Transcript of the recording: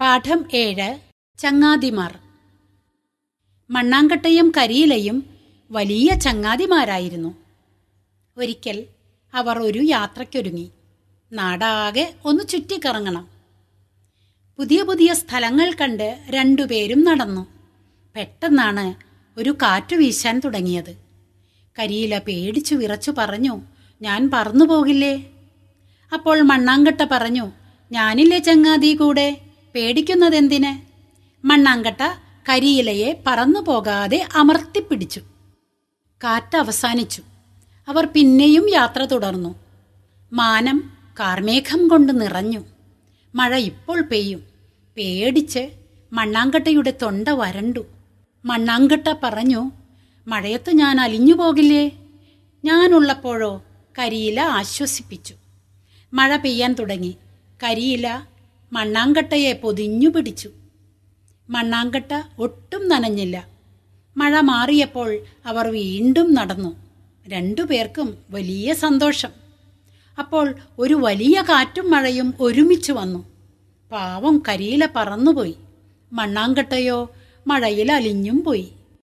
പാഠം ഏഴ് ചങ്ങാതിമാർ മണ്ണാങ്കട്ടയും കരിയിലയും വലിയ ചങ്ങാതിമാരായിരുന്നു ഒരിക്കൽ അവർ ഒരു യാത്രയ്ക്കൊരുങ്ങി നാടാകെ ഒന്ന് ചുറ്റിക്കറങ്ങണം പുതിയ പുതിയ സ്ഥലങ്ങൾ കണ്ട് രണ്ടുപേരും നടന്നു പെട്ടെന്നാണ് ഒരു കാറ്റ് വീശാൻ തുടങ്ങിയത് കരിയില പേടിച്ചു വിറച്ചു പറഞ്ഞു ഞാൻ പറന്നു പോകില്ലേ അപ്പോൾ മണ്ണാങ്കട്ട പറഞ്ഞു ഞാനില്ലേ ചങ്ങാതി കൂടെ പേടിക്കുന്നതെന്തിന് മണ്ണാങ്കട്ട കരിയിലയെ പറന്നു പോകാതെ അമർത്തിപ്പിടിച്ചു കാറ്റ് അവസാനിച്ചു അവർ പിന്നെയും യാത്ര തുടർന്നു മാനം കാർമേഘം കൊണ്ട് നിറഞ്ഞു മഴ ഇപ്പോൾ പെയ്യും പേടിച്ച് മണ്ണാങ്കട്ടയുടെ തൊണ്ട വരണ്ടു മണ്ണാങ്കട്ട പറഞ്ഞു മഴയത്ത് ഞാൻ അലിഞ്ഞു പോകില്ലേ ഞാനുള്ളപ്പോഴോ കരിയില ആശ്വസിപ്പിച്ചു മഴ പെയ്യാൻ തുടങ്ങി കരിയില മണ്ണാങ്കട്ടയെ പൊതിഞ്ഞു പിടിച്ചു മണ്ണാങ്കട്ട ഒട്ടും നനഞ്ഞില്ല മഴ മാറിയപ്പോൾ അവർ വീണ്ടും നടന്നു രണ്ടുപേർക്കും വലിയ സന്തോഷം അപ്പോൾ ഒരു വലിയ കാറ്റും മഴയും ഒരുമിച്ച് വന്നു പാവം കരിയില പറന്നുപോയി മണ്ണാങ്കട്ടയോ മഴയിൽ അലിഞ്ഞും പോയി